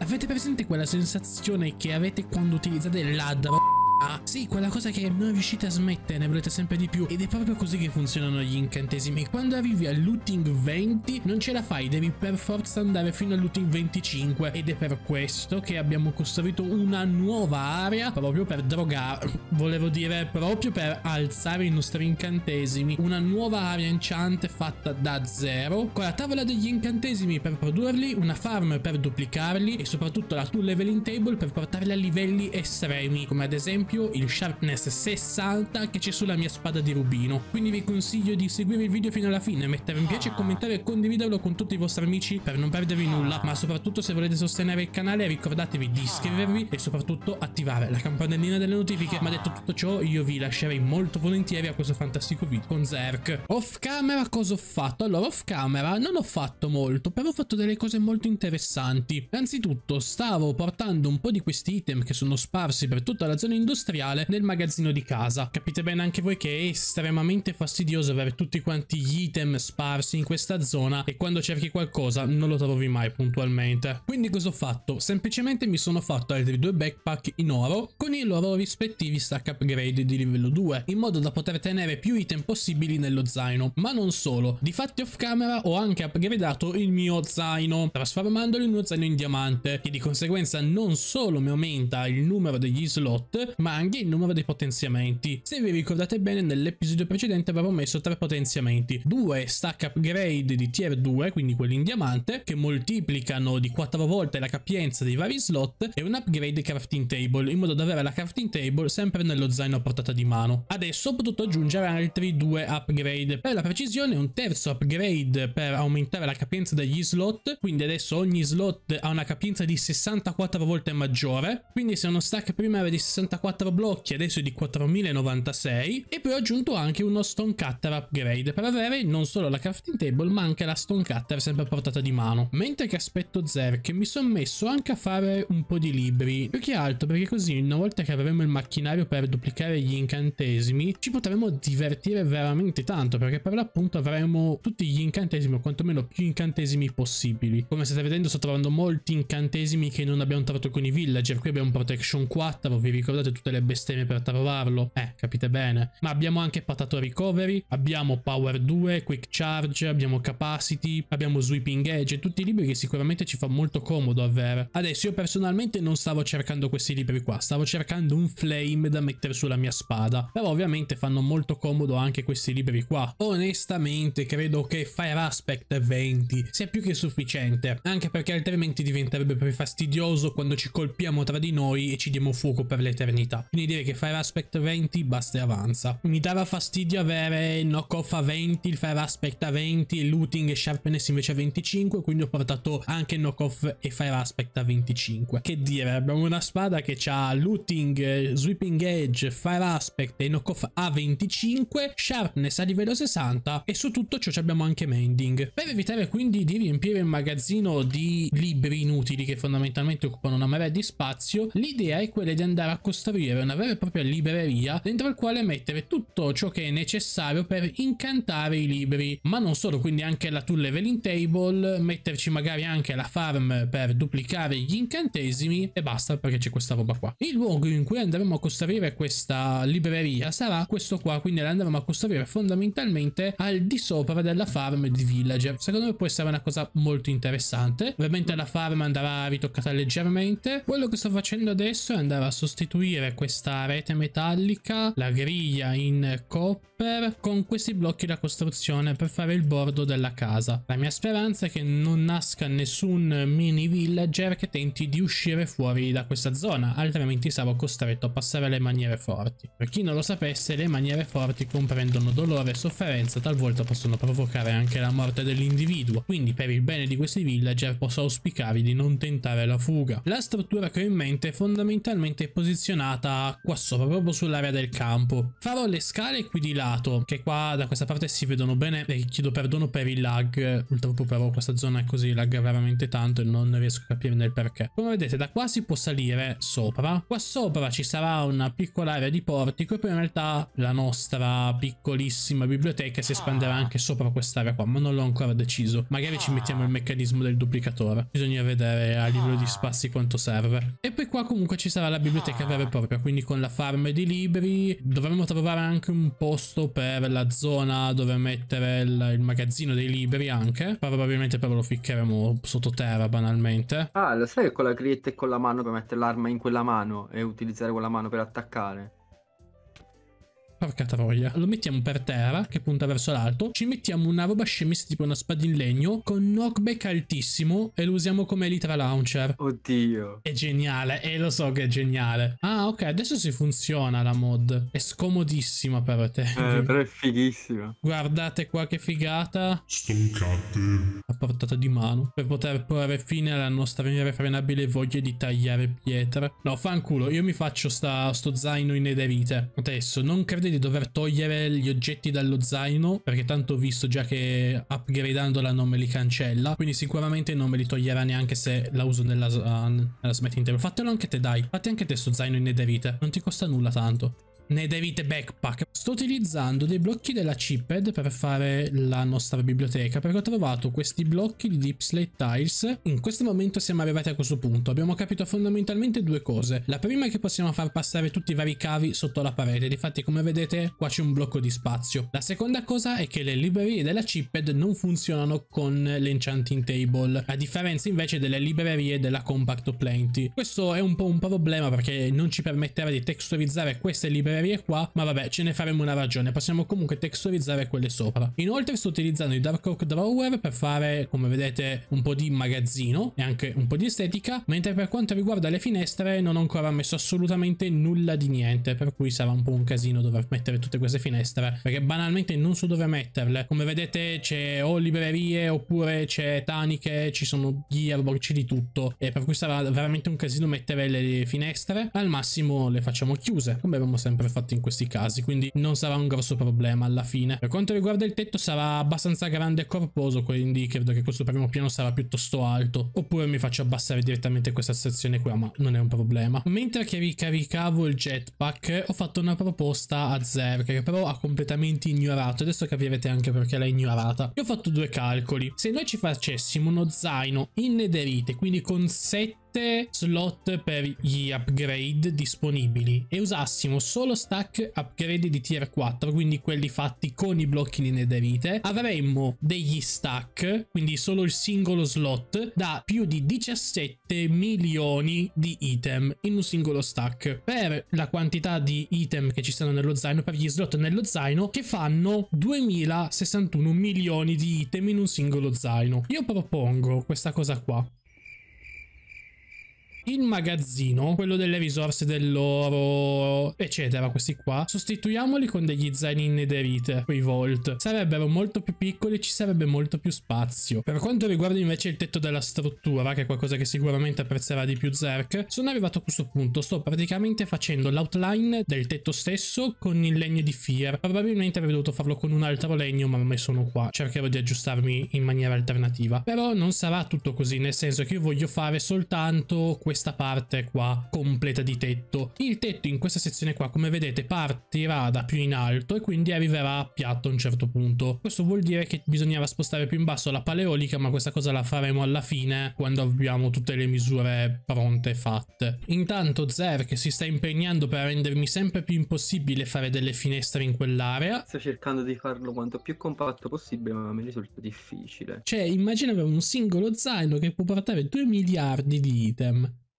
Avete presente quella sensazione che avete quando utilizzate l'AD? a ah, sì, quella cosa che non riuscite a smettere, ne volete sempre di più. Ed è proprio così che funzionano gli incantesimi. Quando arrivi al looting 20 non ce la fai, devi per forza andare fino al looting 25. Ed è per questo che abbiamo costruito una nuova area proprio per drogare, volevo dire proprio per alzare i nostri incantesimi. Una nuova area enchant fatta da zero, con la tavola degli incantesimi per produrli, una farm per duplicarli e soprattutto la tool leveling table per portarli a livelli estremi, come ad esempio esempio il sharpness 60 che c'è sulla mia spada di rubino. Quindi vi consiglio di seguire il video fino alla fine, mettere un piace, ah. commentare e condividerlo con tutti i vostri amici per non perdervi ah. nulla, ma soprattutto se volete sostenere il canale ricordatevi di ah. iscrivervi e soprattutto attivare la campanellina delle notifiche. Ma detto tutto ciò io vi lascerei molto volentieri a questo fantastico video con Zerk. Off camera cosa ho fatto? Allora off camera non ho fatto molto, però ho fatto delle cose molto interessanti. Anzitutto stavo portando un po' di questi item che sono sparsi per tutta la zona industriale industriale nel magazzino di casa. Capite bene anche voi che è estremamente fastidioso avere tutti quanti gli item sparsi in questa zona e quando cerchi qualcosa non lo trovi mai puntualmente. Quindi cosa ho fatto? Semplicemente mi sono fatto altri due backpack in oro con i loro rispettivi stack upgrade di livello 2 in modo da poter tenere più item possibili nello zaino. Ma non solo, difatti off camera ho anche upgradato il mio zaino trasformandolo in uno zaino in diamante che di conseguenza non solo mi aumenta il numero degli slot ma ma anche il numero dei potenziamenti. Se vi ricordate bene nell'episodio precedente avevo messo tre potenziamenti, due stack upgrade di tier 2, quindi quelli in diamante, che moltiplicano di 4 volte la capienza dei vari slot e un upgrade crafting table, in modo da avere la crafting table sempre nello zaino a portata di mano. Adesso ho potuto aggiungere altri due upgrade, per la precisione un terzo upgrade per aumentare la capienza degli slot, quindi adesso ogni slot ha una capienza di 64 volte maggiore, quindi se uno stack primario era di 64 4 blocchi, adesso è di 4096 e poi ho aggiunto anche uno stone cutter upgrade per avere non solo la crafting table ma anche la stone cutter sempre a portata di mano. Mentre che aspetto Zerk mi sono messo anche a fare un po' di libri, più che altro perché così una volta che avremo il macchinario per duplicare gli incantesimi ci potremo divertire veramente tanto perché per l'appunto avremo tutti gli incantesimi o quantomeno più incantesimi possibili. Come state vedendo sto trovando molti incantesimi che non abbiamo trovato con i villager, qui abbiamo protection 4, vi ricordate tutte tutte le bestemmie per trovarlo. Eh, capite bene. Ma abbiamo anche patato recovery, abbiamo power 2, quick charge, abbiamo capacity, abbiamo sweeping edge, tutti i libri che sicuramente ci fa molto comodo avere. Adesso io personalmente non stavo cercando questi libri qua, stavo cercando un flame da mettere sulla mia spada, però ovviamente fanno molto comodo anche questi libri qua. Onestamente credo che Fire Aspect 20 sia più che sufficiente, anche perché altrimenti diventerebbe più fastidioso quando ci colpiamo tra di noi e ci diamo fuoco per l'eternità avanza. Quindi direi che Fire Aspect 20 basta e avanza. Mi dava fastidio avere il knockoff a 20, il Fire Aspect a 20, il looting e sharpness invece a 25, quindi ho portato anche knockoff e Fire Aspect a 25. Che dire, abbiamo una spada che ha looting, sweeping edge, Fire Aspect e knockoff a 25, sharpness a livello 60 e su tutto ciò abbiamo anche mending. Per evitare quindi di riempire il magazzino di libri inutili che fondamentalmente occupano una marea di spazio, l'idea è quella di andare a costruire costruire una vera e propria libreria dentro al quale mettere tutto ciò che è necessario per incantare i libri, ma non solo, quindi anche la tool leveling table, metterci magari anche la farm per duplicare gli incantesimi e basta perché c'è questa roba qua. Il luogo in cui andremo a costruire questa libreria sarà questo qua, quindi la andremo a costruire fondamentalmente al di sopra della farm di villager. Secondo me può essere una cosa molto interessante. Ovviamente la farm andrà ritoccata leggermente. Quello che sto facendo adesso è andare a sostituire questa rete metallica, la griglia in copper con questi blocchi da costruzione per fare il bordo della casa. La mia speranza è che non nasca nessun mini villager che tenti di uscire fuori da questa zona, altrimenti sarò costretto a passare alle maniere forti. Per chi non lo sapesse, le maniere forti comprendono dolore e sofferenza, talvolta possono provocare anche la morte dell'individuo, quindi per il bene di questi villager posso auspicarvi di non tentare la fuga. La struttura che ho in mente è fondamentalmente posizionata cascata qua sopra, proprio sull'area del campo. Farò le scale qui di lato, che qua da questa parte si vedono bene e chiedo perdono per il lag. Purtroppo però questa zona è così, lag veramente tanto e non riesco a capire nel perché. Come vedete da qua si può salire sopra. Qua sopra ci sarà una piccola area di portico e poi in realtà la nostra piccolissima biblioteca si espanderà ah. anche sopra quest'area qua, ma non l'ho ancora deciso. Magari ci ah. mettiamo il meccanismo del duplicatore. Bisogna vedere a livello di spazi quanto serve. E poi qua comunque ci sarà la biblioteca vera e propria York, quindi con la farm di libri dovremmo trovare anche un posto per la zona dove mettere il, il magazzino dei libri anche, probabilmente però lo ficcheremo sottoterra banalmente. Ah, lo sai che con la grid e con la mano per mettere l'arma in quella mano e utilizzare quella mano per attaccare? Porca troia. Lo mettiamo per terra, che punta verso l'alto. Ci mettiamo una roba scemessa, tipo una spada in legno, con knockback altissimo e lo usiamo come elitra launcher. Oddio. È geniale, e eh, lo so che è geniale. Ah, ok, adesso si funziona la mod. È scomodissima per te. Eh, però è fighissima. Guardate qua che figata. Stoncate. A portata di mano. Per poter porre fine alla nostra irrefrenabile voglia di tagliare pietre. No, fanculo, io mi faccio sta, sto zaino in ederite. Adesso, non credo grande di dover togliere gli oggetti dallo zaino, perché tanto ho visto già che upgradandola non me li cancella, quindi sicuramente non me li toglierà neanche se la uso nella, uh, nella smetting table. Fatelo anche te, dai. Fate anche te sto zaino in nederite, non ti costa nulla tanto ne David Backpack. Sto utilizzando dei blocchi della chiphead per fare la nostra biblioteca perché ho trovato questi blocchi di Deep Slate Tiles. In questo momento siamo arrivati a questo punto. Abbiamo capito fondamentalmente due cose. La prima è che possiamo far passare tutti i vari cavi sotto la parete. Difatti come vedete qua c'è un blocco di spazio. La seconda cosa è che le librerie della chiphead non funzionano con l'enchanting table a differenza invece delle librerie della compact plenty. Questo è un po' un problema perché non ci permetterà di texturizzare queste librerie aree qua, ma vabbè, ce ne faremo una ragione. Possiamo comunque texturizzare quelle sopra. Inoltre sto utilizzando i Dark Oak Drawer per fare, come vedete, un po' di magazzino e anche un po' di estetica, mentre per quanto riguarda le finestre non ho ancora messo assolutamente nulla di niente, per cui sarà un po' un casino dover mettere tutte queste finestre, perché banalmente non so dove metterle. Come vedete c'è o librerie oppure c'è taniche, ci sono gearbox, c'è di tutto, e per cui sarà veramente un casino mettere le finestre. Al massimo le facciamo chiuse, come abbiamo sempre sempre fatto in questi casi, quindi non sarà un grosso problema alla fine. Per quanto riguarda il tetto sarà abbastanza grande e corposo, quindi credo che questo primo piano sarà piuttosto alto, oppure mi faccio abbassare direttamente questa sezione qua, ma non è un problema. Mentre che ricaricavo il jetpack ho fatto una proposta a Zerg che però ha completamente ignorato, adesso capirete anche perché l'ha ignorata. Io ho fatto due calcoli, se noi ci facessimo uno zaino in nederite, quindi con 7 slot per gli upgrade disponibili e usassimo solo stack upgrade di tier 4 quindi quelli fatti con i blocchi di nederite avremmo degli stack quindi solo il singolo slot da più di 17 milioni di item in un singolo stack per la quantità di item che ci sono nello zaino per gli slot nello zaino che fanno 2061 milioni di item in un singolo zaino io propongo questa cosa qua il magazzino, quello delle risorse dell'oro, eccetera, questi qua, sostituiamoli con degli zaini inederite, quei volt. Sarebbero molto più piccoli e ci sarebbe molto più spazio. Per quanto riguarda invece il tetto della struttura, che è qualcosa che sicuramente apprezzerà di più Zerk, sono arrivato a questo punto. Sto praticamente facendo l'outline del tetto stesso con il legno di Fear. Probabilmente avrei dovuto farlo con un altro legno, ma ormai sono qua. Cercherò di aggiustarmi in maniera alternativa. Però non sarà tutto così, nel senso che io voglio fare soltanto questo questa parte qua completa di tetto. Il tetto in questa sezione qua, come vedete, partirà da più in alto e quindi arriverà a piatto a un certo punto. Questo vuol dire che bisognava spostare più in basso la paleolica, ma questa cosa la faremo alla fine quando abbiamo tutte le misure pronte e fatte. Intanto Zer che si sta impegnando per rendermi sempre più impossibile fare delle finestre in quell'area. Sto cercando di farlo quanto più compatto possibile, ma mi risulta difficile. Cioè, immaginiamo un singolo zaino che può portare 2 miliardi di item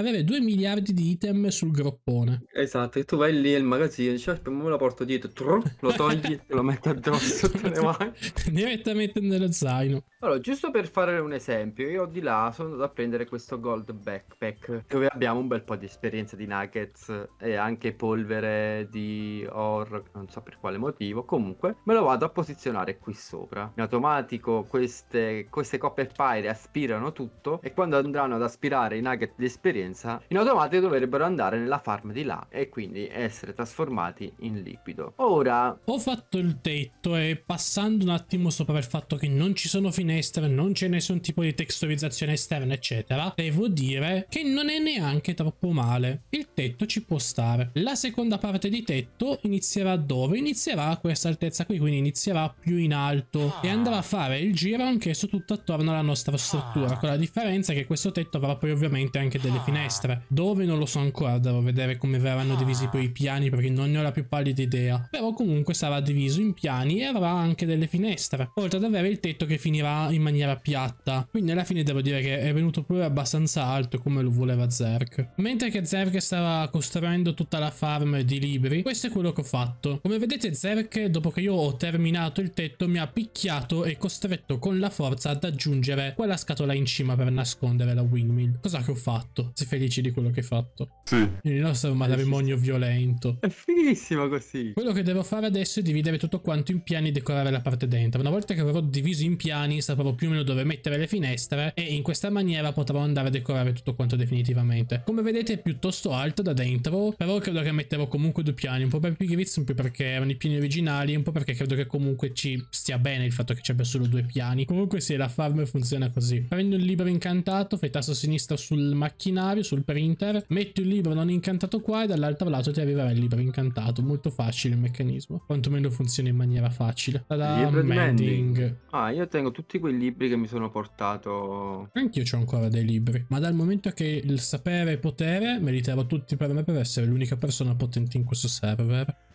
avere 2 miliardi di item sul groppone. Esatto, e tu vai lì al magazzino, dici, ah, aspetta, me lo porto dietro, tru, lo togli e lo metti addosso, Direttamente nello zaino. Allora, giusto per fare un esempio, io di là sono andato a prendere questo gold backpack, dove abbiamo un bel po' di esperienza di nuggets e anche polvere di oro, non so per quale motivo, comunque me lo vado a posizionare qui sopra. In automatico queste, queste copper fire aspirano tutto e quando andranno ad aspirare i nuggets di esperienza, esperienza, in automatico dovrebbero andare nella farm di là e quindi essere trasformati in liquido. Ora... Ho fatto il tetto e passando un attimo sopra il fatto che non ci sono finestre, non c'è nessun tipo di texturizzazione esterna, eccetera, devo dire che non è neanche troppo male. Il tetto ci può stare. La seconda parte di tetto inizierà dove? Inizierà a questa altezza qui, quindi inizierà più in alto e andrà a fare il giro anch'esso tutto attorno alla nostra struttura, ah. con la differenza che questo tetto avrà poi ovviamente anche delle finestre ah finestre. Dove non lo so ancora, devo vedere come verranno divisi poi i piani perché non ne ho la più pallida idea. Però comunque sarà diviso in piani e avrà anche delle finestre. Oltre ad avere il tetto che finirà in maniera piatta. Quindi alla fine devo dire che è venuto pure abbastanza alto come lo voleva Zerk. Mentre che Zerk stava costruendo tutta la farm di libri, questo è quello che ho fatto. Come vedete Zerk, dopo che io ho terminato il tetto, mi ha picchiato e costretto con la forza ad aggiungere quella scatola in cima per nascondere la windmill. Cosa che ho fatto? cazzi felici di quello che hai fatto. Sì. Il nostro è un matrimonio violento. È finissimo così. Quello che devo fare adesso è dividere tutto quanto in piani e decorare la parte dentro. Una volta che avevo diviso in piani, sapevo più o meno dove mettere le finestre e in questa maniera potrò andare a decorare tutto quanto definitivamente. Come vedete è piuttosto alto da dentro, però credo che metterò comunque due piani, un po' per pigrizia, un po' perché erano i piani originali, un po' perché credo che comunque ci stia bene il fatto che ci abbia solo due piani. Comunque sì, la farm funziona così. Prendo il libro incantato, fai tasto sinistro sul macchinario inventario, sul printer, metti un libro non incantato qua e dall'altro lato ti arriverà il libro incantato. Molto facile il meccanismo, quantomeno funziona in maniera facile. Tada, mending. Ah, io tengo tutti quei libri che mi sono portato. Anch'io ho ancora dei libri, ma dal momento che il sapere è potere, me li terrò tutti per me per essere l'unica persona potente in questo server.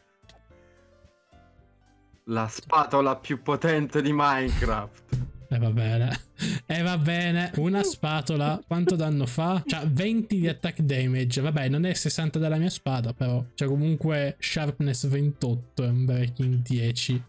La spatola più potente di Minecraft. E eh, va bene. E eh, va bene. Una uh. spatola. Quanto danno fa? C'ha cioè, 20 di attack damage. Vabbè, non è 60 della mia spada, però. C'è cioè, comunque sharpness 28 e un breaking 10.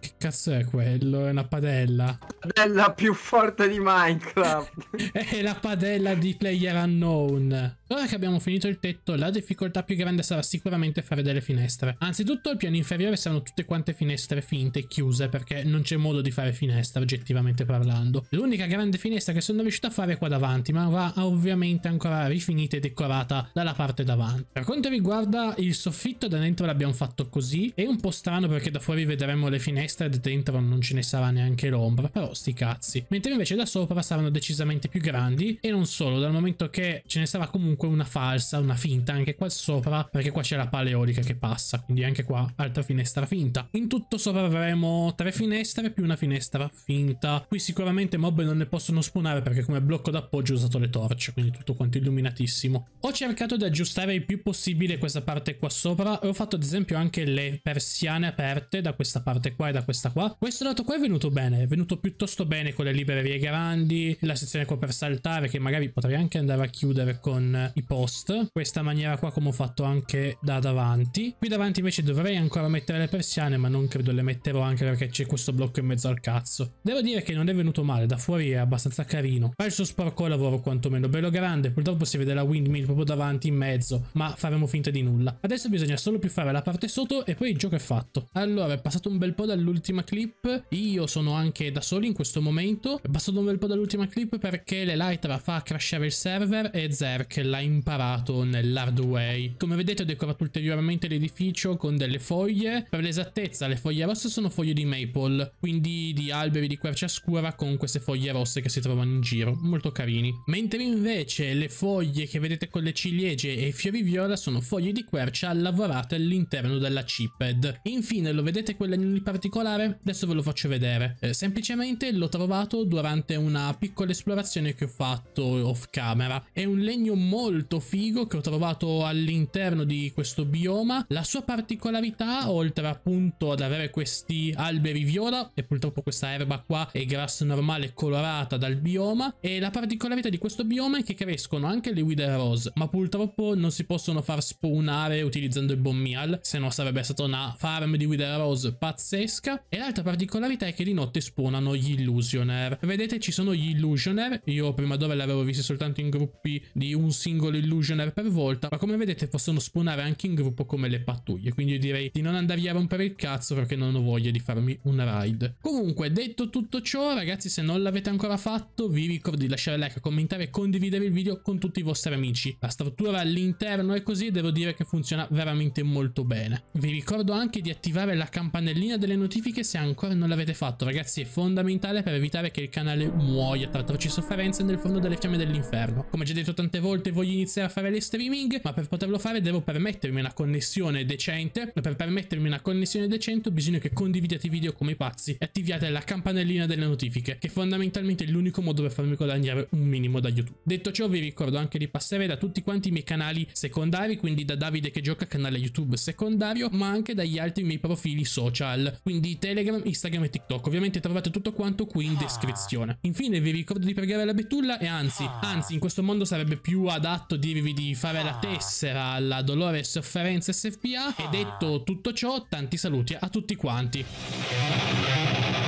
Che cazzo è quello? È una padella. Padella più forte di Minecraft. è la padella di Player Unknown. Ora che abbiamo finito il tetto, la difficoltà più grande sarà sicuramente fare delle finestre. Anzitutto il piano inferiore saranno tutte quante finestre finte, chiuse, perché non c'è modo di fare finestra, oggettivamente parlando. L'unica grande finestra che sono riuscito a fare è qua davanti, ma va ovviamente ancora rifinita e decorata dalla parte davanti. Per quanto riguarda il soffitto, da dentro l'abbiamo fatto così. È un po' strano perché da fuori vedremo le finestre e da dentro non ce ne sarà neanche l'ombra, però sti cazzi. Mentre invece da sopra saranno decisamente più grandi, e non solo, dal momento che ce ne sarà comunque comunque una falsa, una finta anche qua sopra, perché qua c'è la paleolica che passa, quindi anche qua altra finestra finta. In tutto sopra avremo tre finestre più una finestra finta. Qui sicuramente mob non ne possono spawnare perché come blocco d'appoggio ho usato le torce, quindi tutto quanto illuminatissimo. Ho cercato di aggiustare il più possibile questa parte qua sopra e ho fatto ad esempio anche le persiane aperte da questa parte qua e da questa qua. Questo lato qua è venuto bene, è venuto piuttosto bene con le librerie grandi, la sezione qua per saltare che magari potrei anche andare a chiudere con i eh. post questa maniera qua come ho fatto anche da davanti qui davanti invece dovrei ancora mettere le persiane ma non credo le metterò anche perché c'è questo blocco in mezzo al cazzo devo dire che non è venuto male da fuori è abbastanza carino fa il suo sporco lavoro quantomeno bello grande purtroppo si vede la windmill proprio davanti in mezzo ma faremo finta di nulla adesso bisogna solo più fare la parte sotto e poi il gioco è fatto allora è passato un bel po' dall'ultima clip io sono anche da solo in questo momento è passato un bel po' dall'ultima clip perché l'Elytra fa crashare il server e Zerk la l'ha imparato nell'hard way. Come vedete ho decorato ulteriormente l'edificio con delle foglie. Per l'esattezza le foglie rosse sono foglie di maple, quindi di alberi di quercia scura con queste foglie rosse che si trovano in giro, molto carini. Mentre invece le foglie che vedete con le ciliegie e i fiori viola sono foglie di quercia lavorate all'interno della chipped. Infine lo vedete quell'anello in particolare? Adesso ve lo faccio vedere. Eh, semplicemente l'ho trovato durante una piccola esplorazione che ho fatto off camera. È un legno molto molto figo che ho trovato all'interno di questo bioma. La sua particolarità, oltre appunto ad avere questi alberi viola e purtroppo questa erba qua è grassa normale colorata dal bioma, e la particolarità di questo bioma è che crescono anche le Wither Rose, ma purtroppo non si possono far spawnare utilizzando il Bommial, se no sarebbe stata una farm di Wither Rose pazzesca. E l'altra particolarità è che di notte spawnano gli Illusioner. Vedete ci sono gli Illusioner, io prima dove l'avevo visti soltanto in gruppi di un singolo singolo illusioner per volta, ma come vedete possono spawnare anche in gruppo come le pattuglie, quindi io direi di non andarvi a rompere il cazzo perché non ho voglia di farmi una ride. Comunque, detto tutto ciò, ragazzi, se non l'avete ancora fatto, vi ricordo di lasciare like, commentare e condividere il video con tutti i vostri amici. La struttura all'interno è così e devo dire che funziona veramente molto bene. Vi ricordo anche di attivare la campanellina delle notifiche se ancora non l'avete fatto, ragazzi, è fondamentale per evitare che il canale muoia tra atroci sofferenze nel forno delle fiamme dell'inferno. Come già detto tante volte, voglio voglio iniziare a fare le streaming, ma per poterlo fare devo permettermi una connessione decente. E per permettermi una connessione decente bisogna che condividiate i video come pazzi e attiviate la campanellina delle notifiche, che fondamentalmente è l'unico modo per farmi guadagnare un minimo da YouTube. Detto ciò vi ricordo anche di passare da tutti quanti i miei canali secondari, quindi da Davide che gioca canale YouTube secondario, ma anche dagli altri miei profili social, quindi Telegram, Instagram e TikTok. Ovviamente trovate tutto quanto qui in ah. descrizione. Infine vi ricordo di pregare la betulla e anzi, ah. anzi in questo mondo sarebbe più adatto adatto dirvi di fare la ah. tessera alla Dolore e Sofferenza ah. SFPA e detto tutto ciò tanti saluti a tutti quanti.